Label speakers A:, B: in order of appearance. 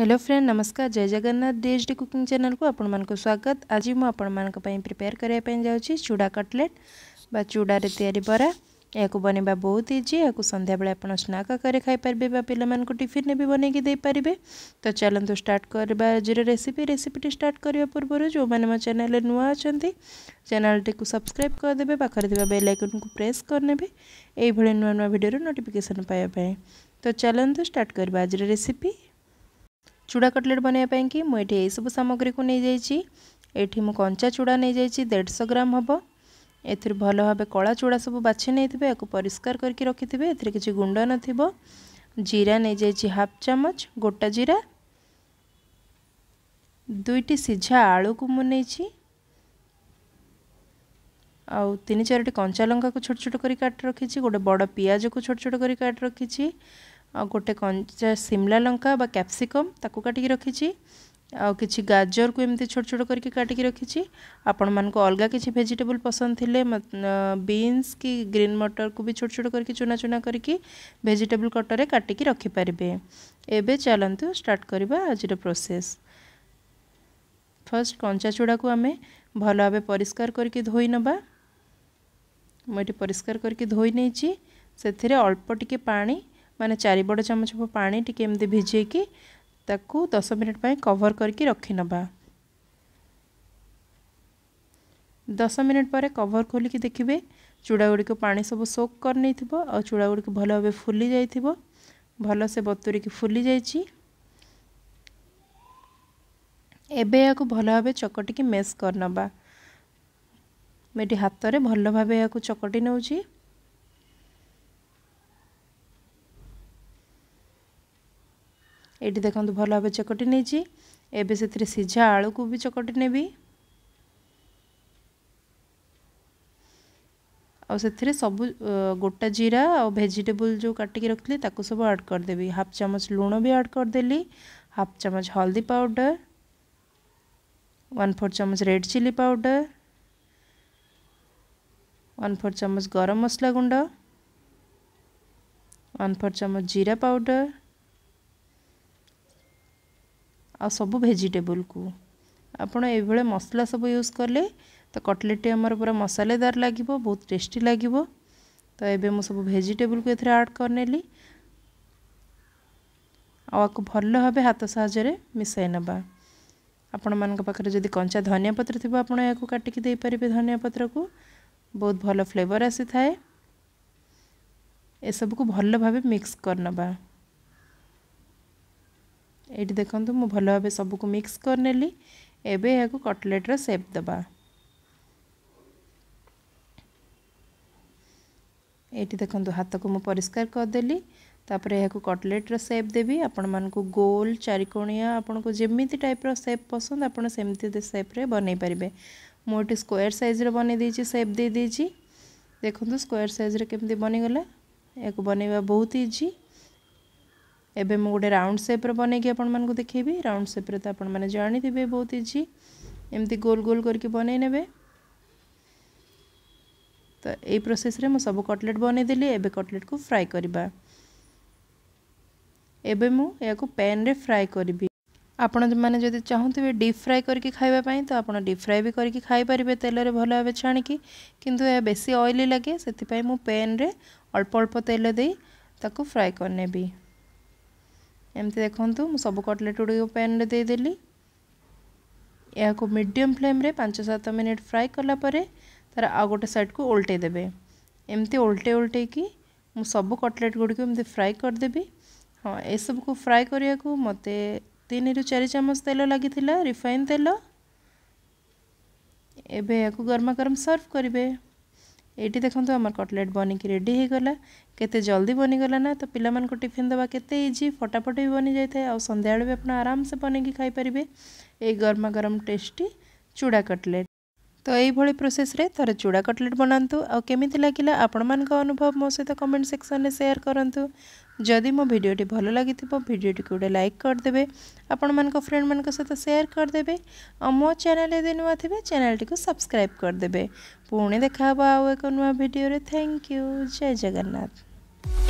A: hello friend नमस्कार जय Jagannath डीएचडी cooking channel को मानक स्वागत आज मु आपमनक प्रिपेयर करिया जाूड़ा चूड़ा कटलेट बा चूड़ा रे तयारी बरा याकू बहुत इजी याकू संध्या बेले आपण स्नैक आकार खाई परबे बा टिफिन ने भी बनै के दे परबे तो चलत तो स्टार्ट तो तो करबा आज रे रेसिपी रेसिपी स्टार्ट करिया पूर्व जो माने मो चैनल रे नुवा अछंती चैनल टी को सब्सक्राइब कर देबे पाखर दिबा बेल आइकन को प्रेस करनेबे एई भले नुवा नुवा वीडियो नोटिफिकेशन पाया तो चलंतु स्टार्ट करबा आज रे रेसिपी ଚୁଡ଼ା କଟଲେଟ୍ ବନାଇବା ପାଇଁକି ମୁଁ ଏଠି ଏଇସବୁ ସାମଗ୍ରୀକୁ ନେଇଯାଇଛି ଏଠି ମୁଁ କଞ୍ଚା ଚୁଡ଼ା ନେଇଯାଇଛି ଦେଢ଼ଶହ ଗ୍ରାମ ହେବ ଏଥିରୁ ଭଲ ଭାବେ କଳା ଚୁଡ଼ା ସବୁ ବାଛି ନେଇଥିବେ ୟାକୁ ପରିଷ୍କାର କରିକି ରଖିଥିବେ ଏଥିରେ କିଛି ଗୁଣ୍ଡ ନଥିବ ଜିରା ନେଇଯାଇଛି ହାଫ୍ ଚାମଚ ଗୋଟା ଜିରା ଦୁଇଟି ସିଝା ଆଳୁକୁ ମୁଁ ନେଇଛି ଆଉ ତିନି ଚାରୋଟି କଞ୍ଚା ଲଙ୍କାକୁ ଛୋଟ ଛୋଟ କରି କାଟି ରଖିଛି ଗୋଟେ ବଡ଼ ପିଆଜକୁ ଛୋଟ ଛୋଟ କରି କାଟି ରଖିଛି ଆଉ ଗୋଟେ କଞ୍ଚା ସିମଲା ଲଙ୍କା ବା କ୍ୟାପ୍ସିକମ୍ ତାକୁ କାଟିକି ରଖିଛି ଆଉ କିଛି ଗାଜରକୁ ଏମିତି ଛୋଟ ଛୋଟ କରିକି କାଟିକି ରଖିଛି ଆପଣମାନଙ୍କୁ ଅଲଗା କିଛି ଭେଜିଟେବୁଲ୍ ପସନ୍ଦ ଥିଲେ ବିନ୍ସ କି ଗ୍ରୀନ୍ ମଟରକୁ ବି ଛୋଟ ଛୋଟ କରିକି ଚୁନା ଚୁନା କରିକି ଭେଜିଟେବୁଲ୍ କଟରେ କାଟିକି ରଖିପାରିବେ ଏବେ ଚାଲନ୍ତୁ ଷ୍ଟାର୍ଟ କରିବା ଆଜିର ପ୍ରୋସେସ୍ ଫାର୍ଷ୍ଟ କଞ୍ଚା ଚୁଡ଼ାକୁ ଆମେ ଭଲ ଭାବେ ପରିଷ୍କାର କରିକି ଧୋଇ ନେବା ମୁଁ ଏଠି ପରିଷ୍କାର କରିକି ଧୋଇ ନେଇଛି ସେଥିରେ ଅଳ୍ପ ଟିକେ ପାଣି ମାନେ ଚାରି ବଡ଼ ଚାମଚ ପାଣି ଟିକେ ଏମିତି ଭିଜେଇକି ତାକୁ ଦଶ ମିନିଟ୍ ପାଇଁ କଭର୍ କରିକି ରଖିନେବା ଦଶ ମିନିଟ୍ ପରେ କଭର୍ ଖୋଲିକି ଦେଖିବେ ଚୂଡ଼ାଗୁଡ଼ିକୁ ପାଣି ସବୁ ସୋକ୍ କରିନେଇଥିବ ଆଉ ଚୂଡ଼ାଗୁଡ଼ିକୁ ଭଲ ଭାବେ ଫୁଲି ଯାଇଥିବ ଭଲସେ ବତୁରିକି ଫୁଲି ଯାଇଛି ଏବେ ଏହାକୁ ଭଲ ଭାବେ ଚକଟିକି ମେସ୍ କରିନେବା ମୁଁ ଏଠି ହାତରେ ଭଲ ଭାବେ ଏହାକୁ ଚକଟି ନେଉଛି ଏଇଠି ଦେଖନ୍ତୁ ଭଲ ଭାବେ ଚକଟି ନେଇଛି ଏବେ ସେଥିରେ ସିଝା ଆଳୁକୁ ବି ଚକଟି ନେବି ଆଉ ସେଥିରେ ସବୁ ଗୋଟା ଜିରା ଆଉ ଭେଜିଟେବୁଲ୍ ଯେଉଁ କାଟିକି ରଖିଥିଲି ତାକୁ ସବୁ ଆଡ଼୍ କରିଦେବି ହାଫ୍ ଚାମଚ ଲୁଣ ବି ଆଡ଼୍ କରିଦେଲି ହାଫ୍ ଚାମଚ ହଳଦୀ ପାଉଡ଼ର ୱାନ୍ ଫୋର୍ ଚାମଚ red chilli powder one four ଚାମଚ ଗରମ ମସଲା ଗୁଣ୍ଡ ୱାନ୍ ଫୋର୍ ଚାମଚ ଜିରା ପାଉଡ଼ର ଆଉ ସବୁ ଭେଜିଟେବୁଲ୍କୁ ଆପଣ ଏଇଭଳିଆ ମସଲା ସବୁ ୟୁଜ୍ କଲେ ତ କଟଲେଟ୍ଟି ଆମର ପୁରା ମସାଲେଦାର ଲାଗିବ ବହୁତ ଟେଷ୍ଟି ଲାଗିବ ତ ଏବେ ମୁଁ ସବୁ ଭେଜିଟେବୁଲ୍କୁ ଏଥିରେ ଆଡ଼୍ କରିନେଲି ଆଉ ଆକୁ ଭଲ ଭାବେ ହାତ ସାହାଯ୍ୟରେ ମିଶାଇ ନେବା ଆପଣମାନଙ୍କ ପାଖରେ ଯଦି କଞ୍ଚା ଧନିଆ ପତ୍ର ଥିବ ଆପଣ ଏହାକୁ କାଟିକି ଦେଇପାରିବେ ଧନିଆ ପତ୍ରକୁ ବହୁତ ଭଲ ଫ୍ଲେଭର୍ ଆସିଥାଏ ଏସବୁକୁ ଭଲ ଭାବେ ମିକ୍ସ କରିନେବା ଏଇଠି ଦେଖନ୍ତୁ ମୁଁ ଭଲ ଭାବେ ସବୁକୁ ମିକ୍ସ କରିନେଲି ଏବେ ଏହାକୁ କଟଲେଟ୍ର ସେପ୍ ଦେବା ଏଇଠି ଦେଖନ୍ତୁ ହାତକୁ ମୁଁ ପରିଷ୍କାର କରିଦେଲି ତାପରେ ଏହାକୁ କଟଲେଟ୍ର ସେପ୍ ଦେବି ଆପଣମାନଙ୍କୁ ଗୋଲ ଚାରିକୋଣିଆ ଆପଣଙ୍କୁ ଯେମିତି ଟାଇପ୍ର ସେପ୍ ପସନ୍ଦ ଆପଣ ସେମିତି ସେପ୍ରେ ବନେଇ ପାରିବେ ମୁଁ ଏଠି ସ୍କୋୟାର ସାଇଜ୍ର ବନେଇ ଦେଇଛି ସେପ୍ ଦେଇଦେଇଛି ଦେଖନ୍ତୁ ସ୍କୋୟାର ସାଇଜ୍ରେ କେମିତି ବନିଗଲା ଏହାକୁ ବନେଇବା ବହୁତ ଇଜି ଏବେ ମୁଁ ଗୋଟେ ରାଉଣ୍ଡ ସେପ୍ର ବନେଇକି ଆପଣମାନଙ୍କୁ ଦେଖେଇବି ରାଉଣ୍ଡ ସେପ୍ରେ ତ ଆପଣମାନେ ଜାଣିଥିବେ ବହୁତ ଇଜି ଏମିତି ଗୋଲ ଗୋଲ କରିକି ବନେଇ ନେବେ ତ ଏଇ ପ୍ରୋସେସ୍ରେ ମୁଁ ସବୁ କଟଲେଟ୍ ବନେଇଦେଲି ଏବେ କଟଲେଟ୍କୁ ଫ୍ରାଏ କରିବା ଏବେ ମୁଁ ଏହାକୁ ପ୍ୟାନ୍ରେ ଫ୍ରାଏ କରିବି ଆପଣମାନେ ଯଦି ଚାହୁଁଥିବେ ଡିପ୍ ଫ୍ରାଏ କରିକି ଖାଇବା ପାଇଁ ତ ଆପଣ ଡିପ୍ ଫ୍ରାଏ ବି କରିକି ଖାଇପାରିବେ ତେଲରେ ଭଲ ଭାବେ ଛାଣିକି କିନ୍ତୁ ଏହା ବେଶୀ ଅଏଲି ଲାଗେ ସେଥିପାଇଁ ମୁଁ ପ୍ୟାନ୍ରେ ଅଳ୍ପ ଅଳ୍ପ ତେଲ ଦେଇ ତାକୁ ଫ୍ରାଏ କରିନେବି ଏମିତି ଦେଖନ୍ତୁ ମୁଁ ସବୁ କଟଲେଟ୍ ଗୁଡ଼ିକ ପ୍ୟାନ୍ରେ ଦେଇଦେଲି ଏହାକୁ ମିଡ଼ିୟମ୍ ଫ୍ଲେମ୍ରେ ପାଞ୍ଚ ସାତ ମିନିଟ୍ ଫ୍ରାଏ କଲା ପରେ ତା'ର ଆଉ ଗୋଟେ ସାଇଡ଼୍କୁ ଓଲଟେଇ ଦେବେ ଏମିତି ଓଲଟେଇ ଓଲଟେଇକି ମୁଁ ସବୁ କଟଲେଟ୍ ଗୁଡ଼ିକୁ ଏମିତି ଫ୍ରାଏ କରିଦେବି ହଁ ଏସବୁକୁ ଫ୍ରାଏ କରିବାକୁ ମୋତେ ତିନିରୁ ଚାରି ଚାମଚ ତେଲ ଲାଗିଥିଲା ରିଫାଇନ୍ ତେଲ ଏବେ ଏହାକୁ ଗରମା ଗରମ ସର୍ଭ କରିବେ ଏଇଠି ଦେଖନ୍ତୁ ଆମର କଟଲେଟ୍ ବନିକି ରେଡ଼ି ହୋଇଗଲା କେତେ ଜଲ୍ଦି ବନିଗଲା ନା ତ ପିଲାମାନଙ୍କୁ ଟିଫିନ୍ ଦେବା କେତେ ଇଜି ଫଟାଫଟ ବି ବନିଯାଇଥାଏ ଆଉ ସନ୍ଧ୍ୟାବେଳେ ବି ଆପଣ ଆରାମସେ ବନେଇକି ଖାଇପାରିବେ ଏଇ ଗରମା ଗରମ ଟେଷ୍ଟି ଚୁଡ଼ା କଟଲେଟ୍ ତ ଏଇଭଳି ପ୍ରୋସେସ୍ରେ ଥରେ ଚୂଡ଼ା କଟଲେଟ୍ ବନାନ୍ତୁ ଆଉ କେମିତି ଲାଗିଲା ଆପଣମାନଙ୍କ ଅନୁଭବ ମୋ ସହିତ କମେଣ୍ଟ ସେକ୍ସନରେ ସେୟାର କରନ୍ତୁ ଯଦି ମୋ ଭିଡ଼ିଓଟି ଭଲ ଲାଗିଥିବ ଭିଡ଼ିଓଟିକୁ ଗୋଟେ ଲାଇକ୍ କରିଦେବେ ଆପଣମାନଙ୍କ ଫ୍ରେଣ୍ଡମାନଙ୍କ ସହିତ ସେୟାର କରିଦେବେ ଆଉ ମୋ ଚ୍ୟାନେଲ୍ ଯଦି ନୂଆ ଥିବେ ଚ୍ୟାନେଲ୍ଟିକୁ ସବସ୍କ୍ରାଇବ୍ କରିଦେବେ ପୁଣି ଦେଖାହେବ ଆଉ ଏକ ନୂଆ ଭିଡ଼ିଓରେ ଥ୍ୟାଙ୍କ ୟୁ ଜୟ ଜଗନ୍ନାଥ